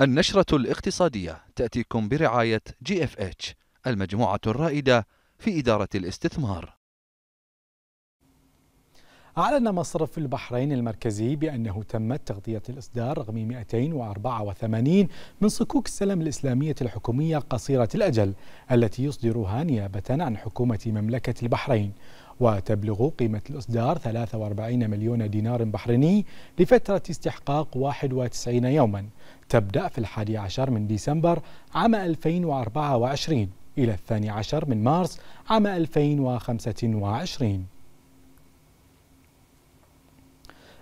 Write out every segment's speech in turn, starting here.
النشرة الاقتصادية تأتيكم برعاية جي اف اتش المجموعة الرائدة في إدارة الاستثمار. أعلن مصرف البحرين المركزي بأنه تمت تغطية الإصدار رقم 284 من صكوك السلم الإسلامية الحكومية قصيرة الأجل التي يصدرها نيابة عن حكومة مملكة البحرين وتبلغ قيمة الإصدار 43 مليون دينار بحريني لفترة استحقاق 91 يوما تبدأ في الحادي عشر من ديسمبر عام 2024 إلى الثاني عشر من مارس عام 2025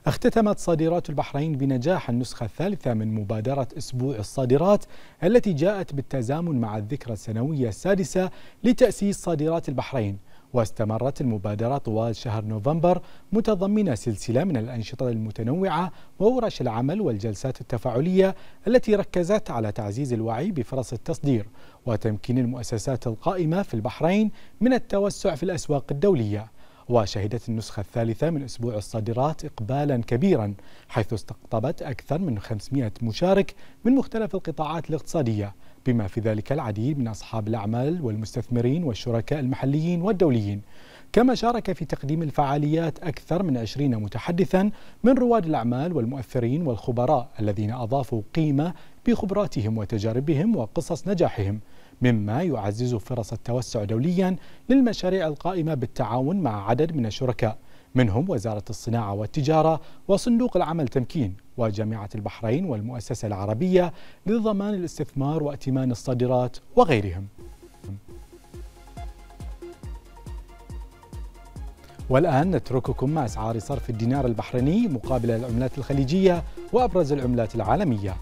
اختتمت صادرات البحرين بنجاح النسخة الثالثة من مبادرة أسبوع الصادرات التي جاءت بالتزامن مع الذكرى السنوية السادسة لتأسيس صادرات البحرين واستمرت المبادرة طوال شهر نوفمبر متضمنة سلسلة من الأنشطة المتنوعة وورش العمل والجلسات التفاعلية التي ركزت على تعزيز الوعي بفرص التصدير وتمكين المؤسسات القائمة في البحرين من التوسع في الأسواق الدولية وشهدت النسخة الثالثة من أسبوع الصادرات إقبالا كبيرا حيث استقطبت أكثر من 500 مشارك من مختلف القطاعات الاقتصادية بما في ذلك العديد من أصحاب الأعمال والمستثمرين والشركاء المحليين والدوليين كما شارك في تقديم الفعاليات أكثر من 20 متحدثا من رواد الأعمال والمؤثرين والخبراء الذين أضافوا قيمة بخبراتهم وتجاربهم وقصص نجاحهم مما يعزز فرص التوسع دوليا للمشاريع القائمة بالتعاون مع عدد من الشركاء منهم وزارة الصناعة والتجارة وصندوق العمل تمكين وجامعة البحرين والمؤسسة العربية لضمان الاستثمار وأتمان الصادرات وغيرهم والآن نترككم مع أسعار صرف الدينار البحريني مقابل العملات الخليجية وأبرز العملات العالمية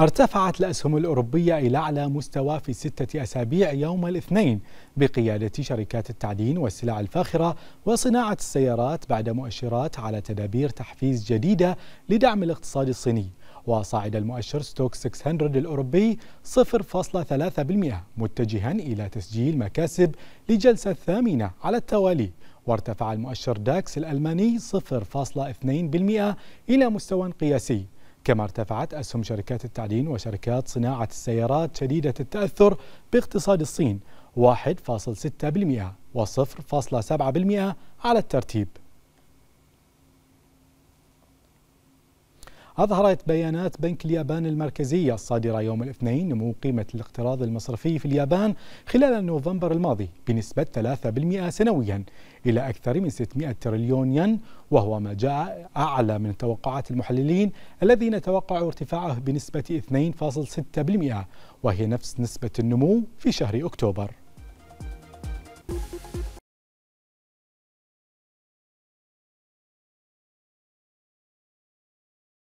ارتفعت الأسهم الأوروبية إلى أعلى مستوى في ستة أسابيع يوم الاثنين بقيادة شركات التعدين والسلع الفاخرة وصناعة السيارات بعد مؤشرات على تدابير تحفيز جديدة لدعم الاقتصاد الصيني وصعد المؤشر ستوك 600 الأوروبي 0.3% متجها إلى تسجيل مكاسب لجلسة الثامنة على التوالي وارتفع المؤشر داكس الألماني 0.2% إلى مستوى قياسي كما ارتفعت أسهم شركات التعدين وشركات صناعة السيارات شديدة التأثر باقتصاد الصين 1.6% و 0.7% على الترتيب أظهرت بيانات بنك اليابان المركزية الصادرة يوم الاثنين نمو قيمة الاقتراض المصرفي في اليابان خلال نوفمبر الماضي بنسبة 3% سنويا إلى أكثر من 600 تريليون ين وهو ما جاء أعلى من توقعات المحللين الذين توقعوا ارتفاعه بنسبة 2.6% وهي نفس نسبة النمو في شهر أكتوبر